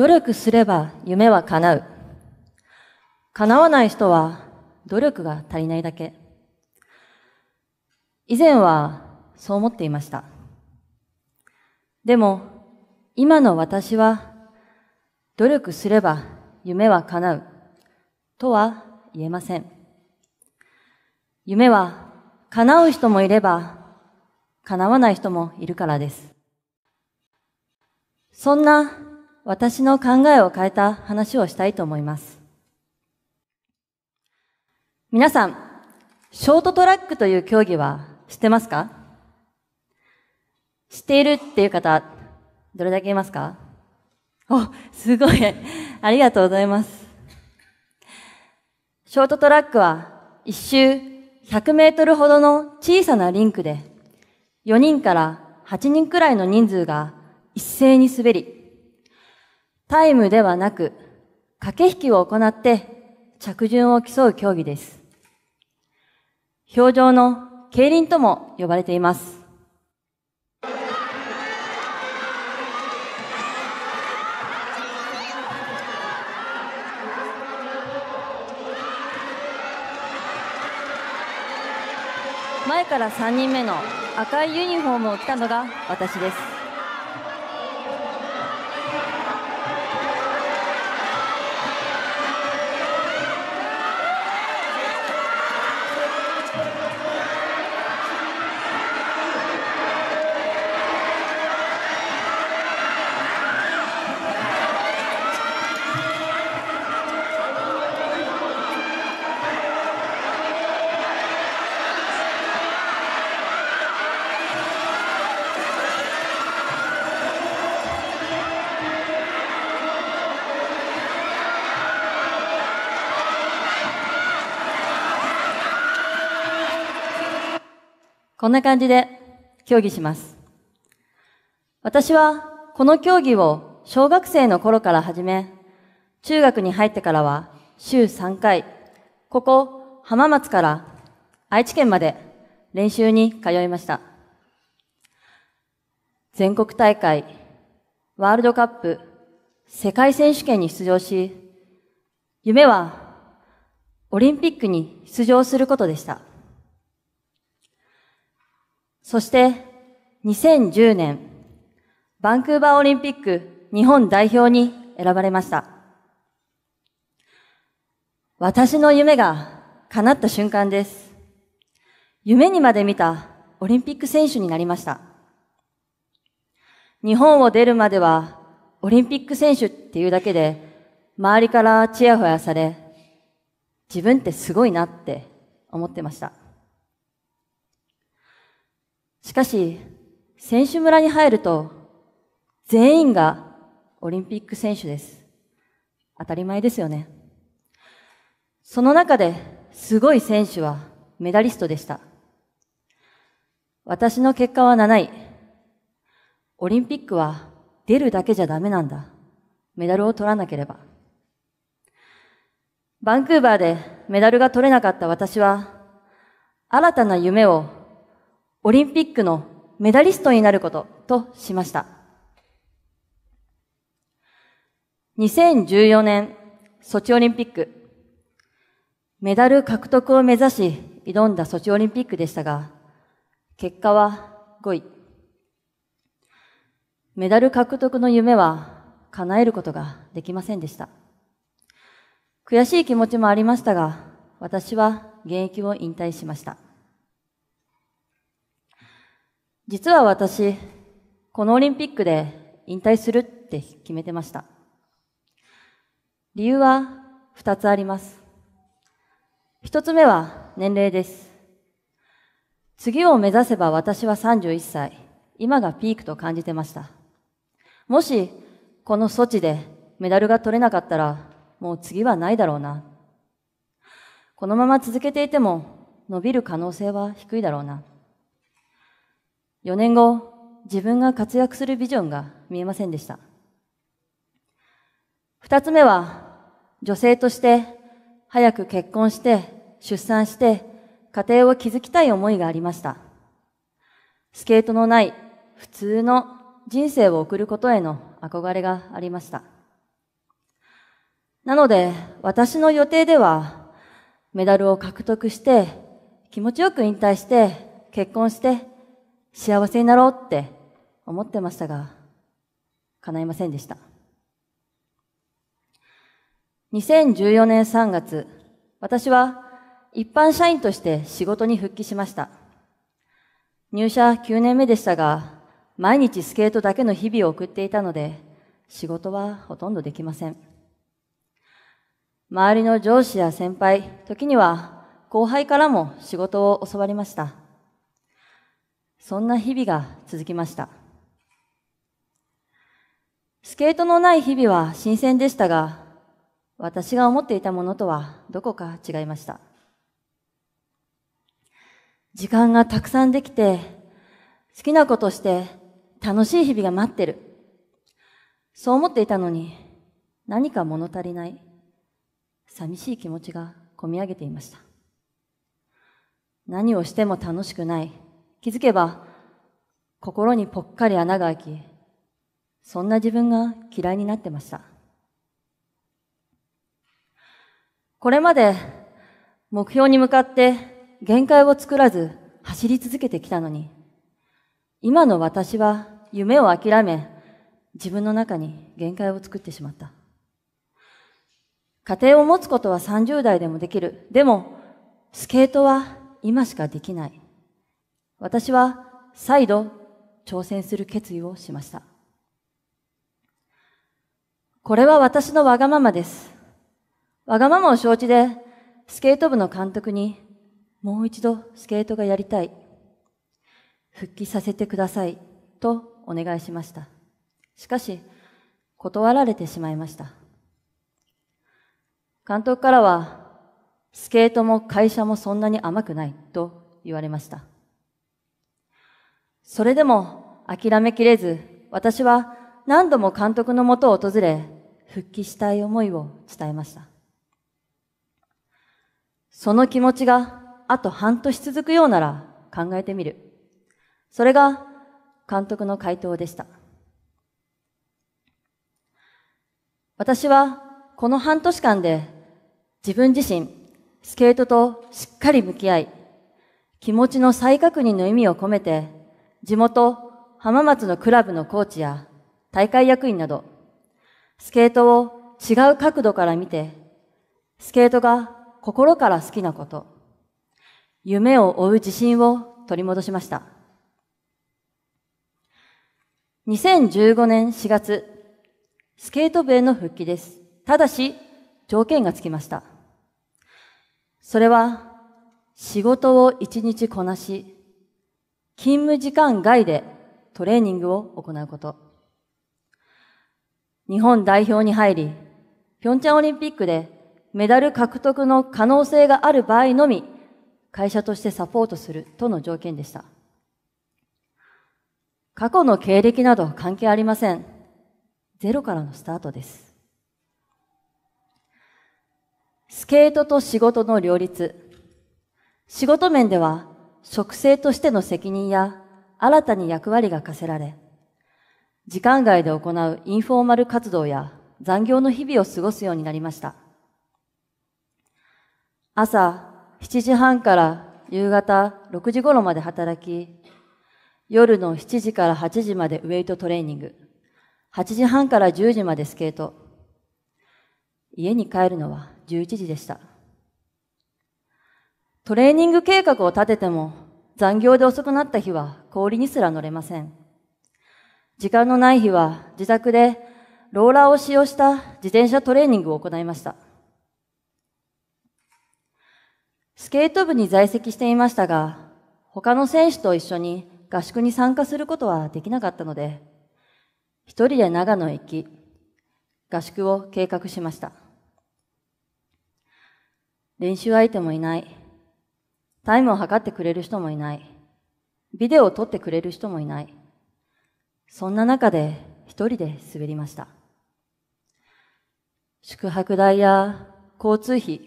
努力すれば夢は叶う。叶わない人は努力が足りないだけ。以前はそう思っていました。でも、今の私は、努力すれば夢は叶う、とは言えません。夢は叶う人もいれば、叶わない人もいるからです。そんな私の考えを変えた話をしたいと思います。皆さん、ショートトラックという競技は知ってますか知っているっていう方、どれだけいますかお、すごい。ありがとうございます。ショートトラックは一周100メートルほどの小さなリンクで4人から8人くらいの人数が一斉に滑り、タイムではなく、駆け引きを行って着順を競う競技です。表情の競輪とも呼ばれています。前から3人目の赤いユニフォームを着たのが私です。んな感じで競技します。私はこの競技を小学生の頃から始め、中学に入ってからは週3回、ここ浜松から愛知県まで練習に通いました。全国大会、ワールドカップ、世界選手権に出場し、夢はオリンピックに出場することでした。そして2010年、バンクーバーオリンピック日本代表に選ばれました。私の夢が叶った瞬間です。夢にまで見たオリンピック選手になりました。日本を出るまではオリンピック選手っていうだけで周りからチヤホヤされ自分ってすごいなって思ってました。しかし、選手村に入ると、全員がオリンピック選手です。当たり前ですよね。その中ですごい選手はメダリストでした。私の結果は7位。オリンピックは出るだけじゃダメなんだ。メダルを取らなければ。バンクーバーでメダルが取れなかった私は、新たな夢をオリンピックのメダリストになることとしました。2014年ソチオリンピック、メダル獲得を目指し挑んだソチオリンピックでしたが、結果は5位。メダル獲得の夢は叶えることができませんでした。悔しい気持ちもありましたが、私は現役を引退しました。実は私、このオリンピックで引退するって決めてました。理由は2つあります。1つ目は年齢です。次を目指せば私は31歳、今がピークと感じてました。もし、この措置でメダルが取れなかったら、もう次はないだろうな。このまま続けていても、伸びる可能性は低いだろうな。4年後、自分が活躍するビジョンが見えませんでした。2つ目は、女性として早く結婚して、出産して、家庭を築きたい思いがありました。スケートのない普通の人生を送ることへの憧れがありました。なので、私の予定では、メダルを獲得して、気持ちよく引退して、結婚して、幸せになろうって思ってましたが、叶いませんでした。2014年3月、私は一般社員として仕事に復帰しました。入社9年目でしたが、毎日スケートだけの日々を送っていたので、仕事はほとんどできません。周りの上司や先輩、時には後輩からも仕事を教わりました。そんな日々が続きました。スケートのない日々は新鮮でしたが、私が思っていたものとはどこか違いました。時間がたくさんできて、好きなことして楽しい日々が待ってる。そう思っていたのに、何か物足りない、寂しい気持ちがこみ上げていました。何をしても楽しくない。気づけば心にぽっかり穴が開き、そんな自分が嫌いになってました。これまで目標に向かって限界を作らず走り続けてきたのに、今の私は夢を諦め、自分の中に限界を作ってしまった。家庭を持つことは30代でもできる。でも、スケートは今しかできない。私は再度挑戦する決意をしました。これは私のわがままです。わがままを承知で、スケート部の監督に、もう一度スケートがやりたい。復帰させてください。とお願いしました。しかし、断られてしまいました。監督からは、スケートも会社もそんなに甘くないと言われました。それでも諦めきれず、私は何度も監督のもとを訪れ、復帰したい思いを伝えました。その気持ちがあと半年続くようなら考えてみる。それが監督の回答でした。私はこの半年間で自分自身、スケートとしっかり向き合い、気持ちの再確認の意味を込めて地元浜松のクラブのコーチや大会役員など、スケートを違う角度から見て、スケートが心から好きなこと、夢を追う自信を取り戻しました。2015年4月、スケート部への復帰です。ただし、条件がつきました。それは、仕事を一日こなし、勤務時間外でトレーニングを行うこと。日本代表に入り、平昌オリンピックでメダル獲得の可能性がある場合のみ、会社としてサポートするとの条件でした。過去の経歴など関係ありません。ゼロからのスタートです。スケートと仕事の両立。仕事面では職制としての責任や新たに役割が課せられ、時間外で行うインフォーマル活動や残業の日々を過ごすようになりました。朝7時半から夕方6時頃まで働き、夜の7時から8時までウェイトトレーニング、8時半から10時までスケート、家に帰るのは11時でした。トレーニング計画を立てても残業で遅くなった日は氷にすら乗れません。時間のない日は自宅でローラーを使用した自転車トレーニングを行いました。スケート部に在籍していましたが、他の選手と一緒に合宿に参加することはできなかったので、一人で長野へ行き、合宿を計画しました。練習相手もいない。タイムを測ってくれる人もいない。ビデオを撮ってくれる人もいない。そんな中で一人で滑りました。宿泊代や交通費、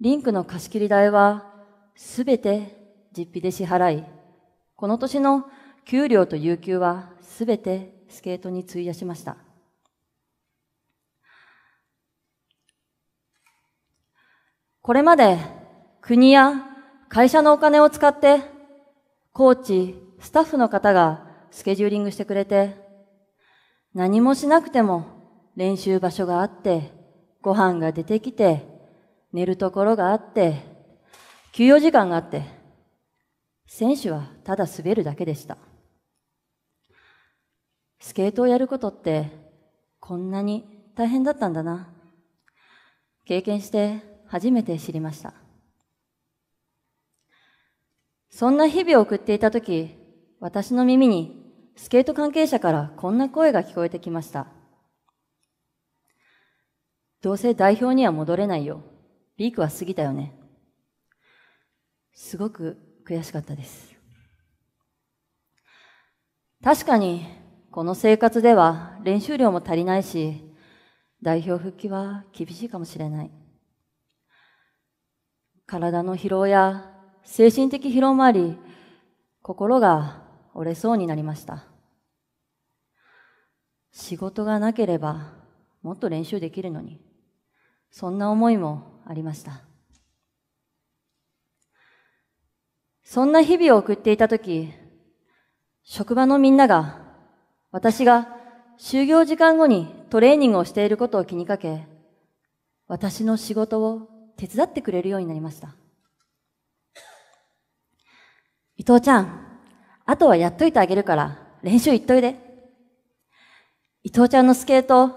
リンクの貸し切り代はすべて実費で支払い、この年の給料と有給はすべてスケートに費やしました。これまで国や会社のお金を使って、コーチ、スタッフの方がスケジューリングしてくれて、何もしなくても練習場所があって、ご飯が出てきて、寝るところがあって、休養時間があって、選手はただ滑るだけでした。スケートをやることってこんなに大変だったんだな。経験して初めて知りました。そんな日々を送っていた時、私の耳にスケート関係者からこんな声が聞こえてきました。どうせ代表には戻れないよ。リークは過ぎたよね。すごく悔しかったです。確かに、この生活では練習量も足りないし、代表復帰は厳しいかもしれない。体の疲労や精神的疲労もあり、心が折れそうになりました。仕事がなければもっと練習できるのに、そんな思いもありました。そんな日々を送っていたとき、職場のみんなが、私が就業時間後にトレーニングをしていることを気にかけ、私の仕事を手伝ってくれるようになりました。伊藤ちゃん、あとはやっといてあげるから、練習行っといで。伊藤ちゃんのスケート、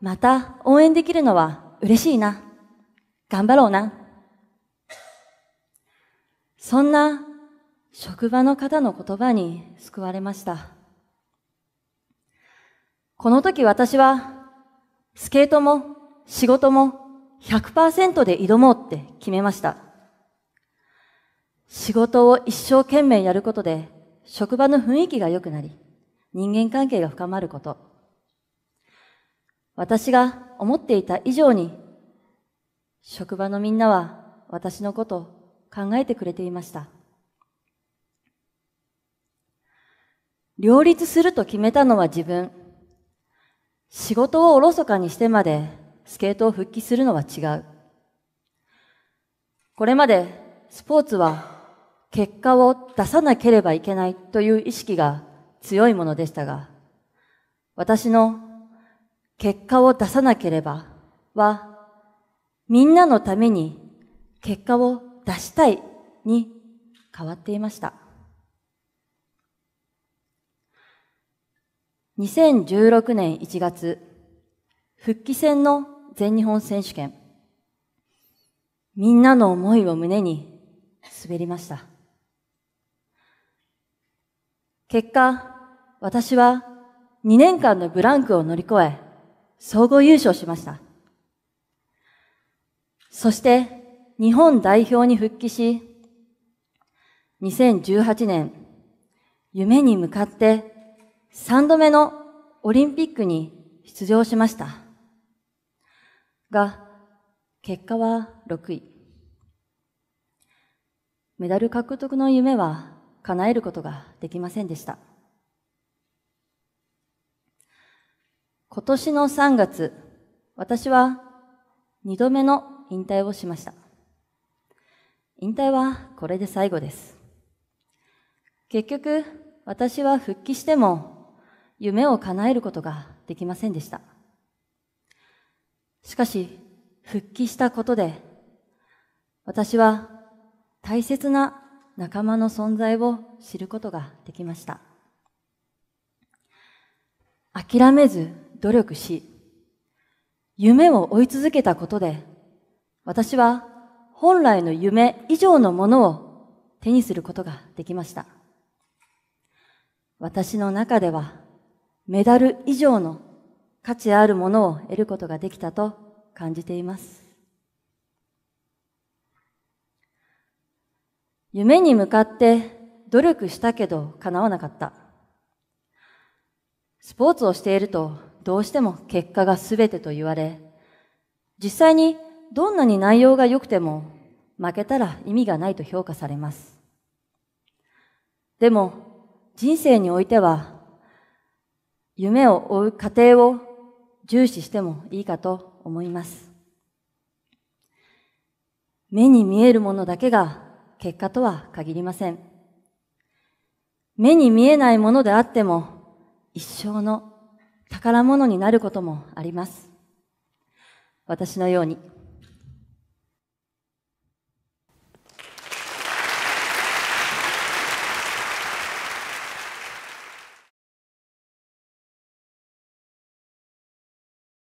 また応援できるのは嬉しいな。頑張ろうな。そんな職場の方の言葉に救われました。この時私は、スケートも仕事も100%で挑もうって決めました。仕事を一生懸命やることで、職場の雰囲気が良くなり、人間関係が深まること。私が思っていた以上に、職場のみんなは私のことを考えてくれていました。両立すると決めたのは自分。仕事をおろそかにしてまでスケートを復帰するのは違う。これまでスポーツは結果を出さなければいけないという意識が強いものでしたが、私の結果を出さなければは、みんなのために結果を出したいに変わっていました。2016年1月、復帰戦の全日本選手権。みんなの思いを胸に滑りました。結果、私は2年間のブランクを乗り越え、総合優勝しました。そして、日本代表に復帰し、2018年、夢に向かって3度目のオリンピックに出場しました。が、結果は6位。メダル獲得の夢は叶えることができませんでした。今年の3月、私は2度目の引退をしました。引退はこれで最後です。結局、私は復帰しても夢を叶えることができませんでした。しかし、復帰したことで、私は大切な仲間の存在を知ることができました。諦めず努力し、夢を追い続けたことで、私は本来の夢以上のものを手にすることができました。私の中ではメダル以上の価値あるものを得ることができたと感じています。夢に向かって努力したけど叶わなかった。スポーツをしているとどうしても結果が全てと言われ、実際にどんなに内容が良くても負けたら意味がないと評価されます。でも人生においては夢を追う過程を重視してもいいかと思います。目に見えるものだけが結果とは限りません。目に見えないものであっても、一生の宝物になることもあります。私のように。